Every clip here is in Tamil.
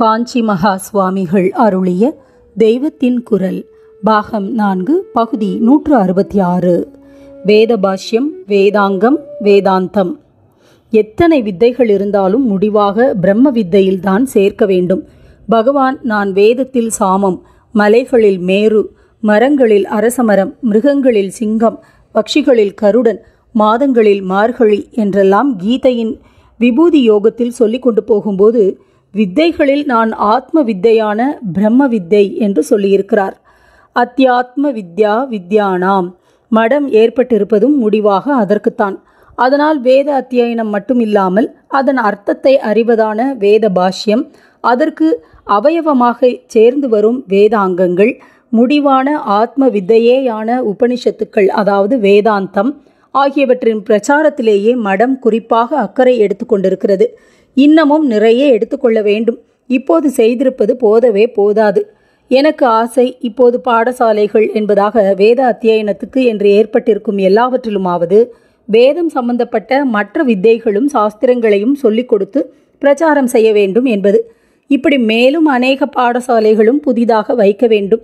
காஞ்சி மகா சுவாமிகள் அருளிய தெய்வத்தின் குரல் பாகம் நான்கு பகுதி நூற்று அறுபத்தி ஆறு வேத பாஷ்யம் வேதாங்கம் வேதாந்தம் எத்தனை வித்தைகள் இருந்தாலும் முடிவாக பிரம்ம வித்தையில்தான் சேர்க்க வேண்டும் பகவான் நான் வேதத்தில் சாமம் மலைகளில் மேரு மரங்களில் அரசமரம் மிருகங்களில் சிங்கம் பட்சிகளில் கருடன் மாதங்களில் மார்கழி என்றெல்லாம் கீதையின் விபூதி யோகத்தில் சொல்லிக் கொண்டு போகும்போது வித்தைகளில் நான் ஆத்ம வித்தையான பிரம்ம வித்தை என்று சொல்லியிருக்கிறார் அத்தியாத்ம வித்யா வித்யானாம் மடம் ஏற்பட்டிருப்பதும் முடிவாக அதற்குத்தான் அதனால் வேத அத்தியாயனம் மட்டும் இல்லாமல் அதன் அர்த்தத்தை அறிவதான வேத பாஷ்யம் அதற்கு அவயவமாக சேர்ந்து வரும் வேதாங்கங்கள் முடிவான ஆத்ம வித்தையேயான உபனிஷத்துக்கள் அதாவது வேதாந்தம் ஆகியவற்றின் பிரச்சாரத்திலேயே மடம் குறிப்பாக அக்கறை எடுத்துக்கொண்டிருக்கிறது இன்னமும் நிறைய எடுத்துக்கொள்ள வேண்டும் இப்போது செய்திருப்பது போதவே போதாது எனக்கு ஆசை இப்போது பாடசாலைகள் என்பதாக வேத அத்தியாயனத்துக்கு என்று ஏற்பட்டிருக்கும் எல்லாவற்றிலுமாவது வேதம் சம்பந்தப்பட்ட மற்ற வித்தைகளும் சாஸ்திரங்களையும் சொல்லிக் கொடுத்து பிரச்சாரம் செய்ய வேண்டும் என்பது இப்படி மேலும் அநேக பாடசாலைகளும் புதிதாக வைக்க வேண்டும்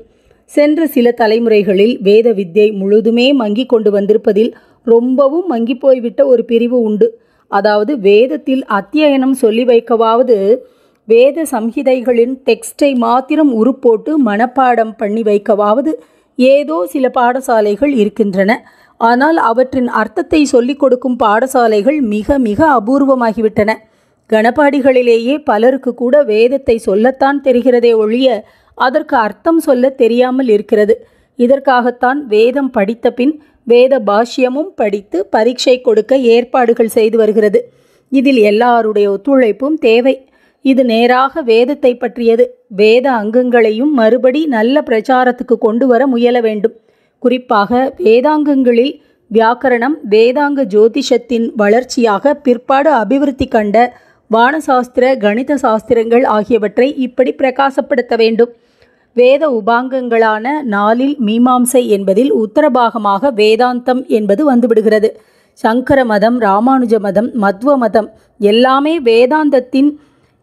சென்ற சில தலைமுறைகளில் வேத வித்தை முழுதுமே மங்கி கொண்டு வந்திருப்பதில் ரொம்பவும் மங்கி போய்விட்ட ஒரு பிரிவு உண்டு அதாவது வேதத்தில் அத்தியனம் சொல்லி வைக்கவாவது வேத சம்ஹிதைகளின் டெக்ஸ்டை மாத்திரம் உருப்போட்டு மனப்பாடம் பண்ணி வைக்கவாவது ஏதோ சில பாடசாலைகள் இருக்கின்றன ஆனால் அவற்றின் அர்த்தத்தை சொல்லிக் கொடுக்கும் பாடசாலைகள் மிக மிக அபூர்வமாகிவிட்டன கணபாடிகளிலேயே பலருக்கு கூட வேதத்தை சொல்லத்தான் தெரிகிறதே ஒழிய அதற்கு அர்த்தம் சொல்ல தெரியாமல் இருக்கிறது இதற்காகத்தான் வேதம் படித்த பின் வேத பாஷ்யமும் படித்து பரீட்சை கொடுக்க ஏற்பாடுகள் செய்து வருகிறது இதில் எல்லாருடைய ஒத்துழைப்பும் தேவை இது நேராக வேதத்தை பற்றியது வேத அங்கங்களையும் மறுபடி நல்ல பிரச்சாரத்துக்கு கொண்டு வர முயல வேண்டும் குறிப்பாக வேதாங்கங்களில் வியாக்கரணம் வேதாங்க ஜோதிஷத்தின் வளர்ச்சியாக பிற்பாடு அபிவிருத்தி கண்ட வானசாஸ்திர கணித சாஸ்திரங்கள் ஆகியவற்றை இப்படி பிரகாசப்படுத்த வேண்டும் வேத உபாங்கங்களான நாளில் மீமாம்சை என்பதில் உத்தரபாகமாக வேதாந்தம் என்பது வந்துவிடுகிறது சங்கர மதம் ராமானுஜ மதம் மத்வ மதம் எல்லாமே வேதாந்தத்தின்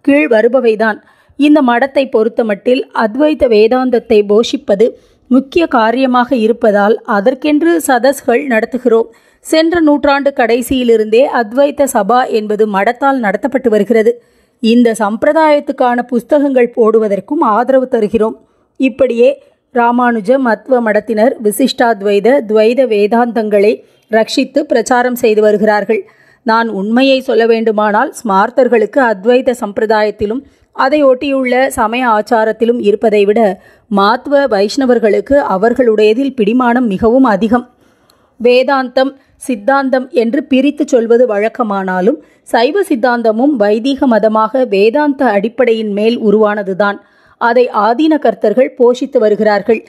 கீழ் வருபவைதான் இந்த மடத்தை பொறுத்தமட்டில் அத்வைத வேதாந்தத்தை போஷிப்பது முக்கிய காரியமாக இருப்பதால் அதற்கென்று சதஸ்கள் நடத்துகிறோம் சென்ற நூற்றாண்டு கடைசியிலிருந்தே அத்வைத்த சபா என்பது மடத்தால் நடத்தப்பட்டு வருகிறது இந்த சம்பிரதாயத்துக்கான புஸ்தகங்கள் போடுவதற்கும் ஆதரவு தருகிறோம் இப்படியே ராமானுஜ மத்வ மடத்தினர் விசிஷ்டாத்வைத துவைத வேதாந்தங்களை ரட்சித்து பிரச்சாரம் செய்து வருகிறார்கள் நான் உண்மையை சொல்ல வேண்டுமானால் ஸ்மார்த்தர்களுக்கு அத்வைத சம்பிரதாயத்திலும் அதை ஒட்டியுள்ள சமய ஆச்சாரத்திலும் இருப்பதை விட மாத்வ வைஷ்ணவர்களுக்கு அவர்களுடையதில் பிடிமானம் மிகவும் அதிகம் வேதாந்தம் சித்தாந்தம் என்று பிரித்து சொல்வது வழக்கமானாலும் சைவ சித்தாந்தமும் வைதீக மதமாக வேதாந்த அடிப்படையின் மேல் உருவானதுதான் அதை ஆதீன கர்த்தர்கள் போஷித்து வருகிறார்கள்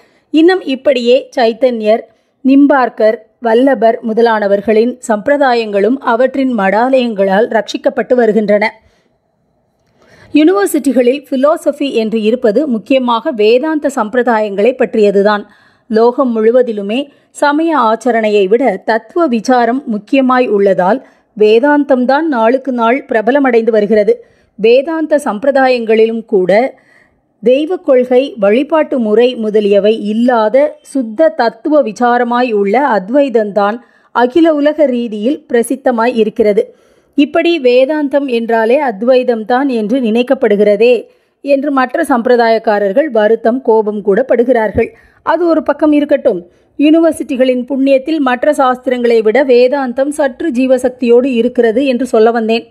இன்னும் இப்படியே சைத்தன்யர் நிம்பார்க்கர் வல்லபர் முதலானவர்களின் சம்பிரதாயங்களும் அவற்றின் மடாலயங்களால் ரட்சிக்கப்பட்டு வருகின்றன யூனிவர்சிட்டிகளில் ஃபிலோசஃபி என்று இருப்பது முக்கியமாக வேதாந்த சம்பிரதாயங்களை பற்றியதுதான் லோகம் முழுவதிலுமே சமய ஆச்சரணையை விட தத்துவ விசாரம் முக்கியமாய் உள்ளதால் வேதாந்தம்தான் நாளுக்கு நாள் பிரபலமடைந்து வருகிறது வேதாந்த சம்பிரதாயங்களிலும் கூட தெய்வ கொள்கை வழிபாட்டு முறை முதலியவை இல்லாத சுத்த தத்துவ விசாரமாய் உள்ள அத்வைதந்தான் அகில உலக ரீதியில் பிரசித்தமாய் இருக்கிறது இப்படி வேதாந்தம் என்றாலே அத்வைதம்தான் என்று நினைக்கப்படுகிறதே என்று மற்ற சம்பிரதாயக்காரர்கள் வருத்தம் கோபம் கூட படுகிறார்கள் அது ஒரு பக்கம் இருக்கட்டும் யூனிவர்சிட்டிகளின் புண்ணியத்தில் மற்ற சாஸ்திரங்களை விட வேதாந்தம் சற்று ஜீவசக்தியோடு இருக்கிறது என்று சொல்ல வந்தேன்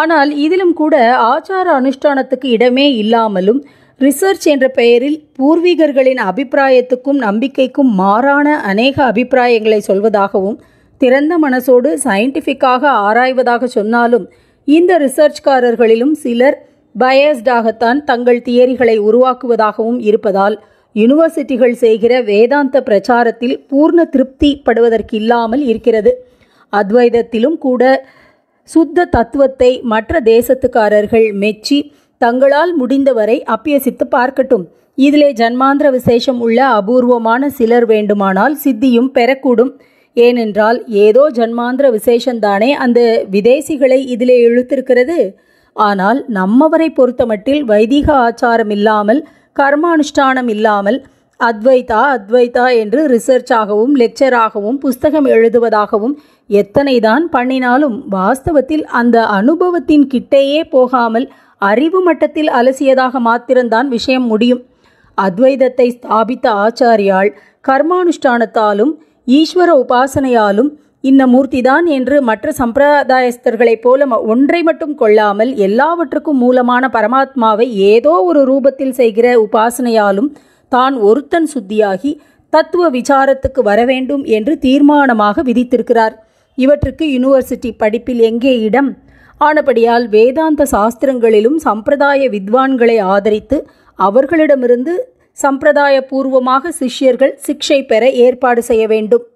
ஆனால் இதிலும் கூட ஆச்சார அனுஷ்டானத்துக்கு இடமே இல்லாமலும் ரிசர்ச் என்ற பெயரில் பூர்வீகர்களின் அபிப்பிராயத்துக்கும் நம்பிக்கைக்கும் மாறான அநேக அபிப்பிராயங்களை சொல்வதாகவும் திறந்த மனசோடு சயின்டிஃபிக்காக ஆராய்வதாக சொன்னாலும் இந்த ரிசர்ச்காரர்களிலும் சிலர் பயஸ்டாகத்தான் தங்கள் தியரிகளை உருவாக்குவதாகவும் இருப்பதால் யூனிவர்சிட்டிகள் செய்கிற வேதாந்த பிரச்சாரத்தில் பூர்ண திருப்தி படுவதற்கில்லாமல் இருக்கிறது அத்வைதத்திலும் கூட சுத்த தத்துவத்தை மற்ற தேசத்துக்காரர்கள் மெச்சி தங்களால் முடிந்தவரை அப்பியசித்து பார்க்கட்டும் இதிலே ஜன்மாந்திர விசேஷம் உள்ள அபூர்வமான சிலர் வேண்டுமானால் சித்தியும் பெறக்கூடும் ஏனென்றால் ஏதோ ஜன்மாந்திர விசேஷந்தானே அந்த விதேசிகளை இதிலே இழுத்திருக்கிறது ஆனால் நம்மவரை பொறுத்தமட்டில் வைதிக ஆச்சாரம் இல்லாமல் கர்மானுஷ்டானம் இல்லாமல் அத்வைதா அத்வைதா என்று ரிசர்ச்சாகவும் லெக்சராகவும் புஸ்தகம் எழுதுவதாகவும் எத்தனைதான் பண்ணினாலும் வாஸ்தவத்தில் அந்த அனுபவத்தின் கிட்டேயே போகாமல் அறிவு மட்டத்தில் அலசியதாக மாத்திரம்தான் விஷயம் முடியும் அத்வைதத்தை ஸ்தாபித்த ஆச்சாரியால் கர்மானுஷ்டானத்தாலும் ஈஸ்வர உபாசனையாலும் இந்த மூர்த்திதான் என்று மற்ற சம்பிரதாயஸ்தர்களைப் போல ஒன்றை மட்டும் கொள்ளாமல் எல்லாவற்றுக்கும் மூலமான பரமாத்மாவை ஏதோ ஒரு ரூபத்தில் செய்கிற உபாசனையாலும் தான் ஒருத்தன் சுத்தியாகி தத்துவ விசாரத்துக்கு வரவேண்டும் என்று தீர்மானமாக விதித்திருக்கிறார் இவற்றுக்கு யூனிவர்சிட்டி படிப்பில் எங்கே இடம் ஆனபடியால் வேதாந்த சாஸ்திரங்களிலும் சம்பிரதாய வித்வான்களை ஆதரித்து அவர்களிடமிருந்து சம்பிரதாய பூர்வமாக சிஷ்யர்கள் சிக்ஷை பெற ஏற்பாடு செய்ய வேண்டும்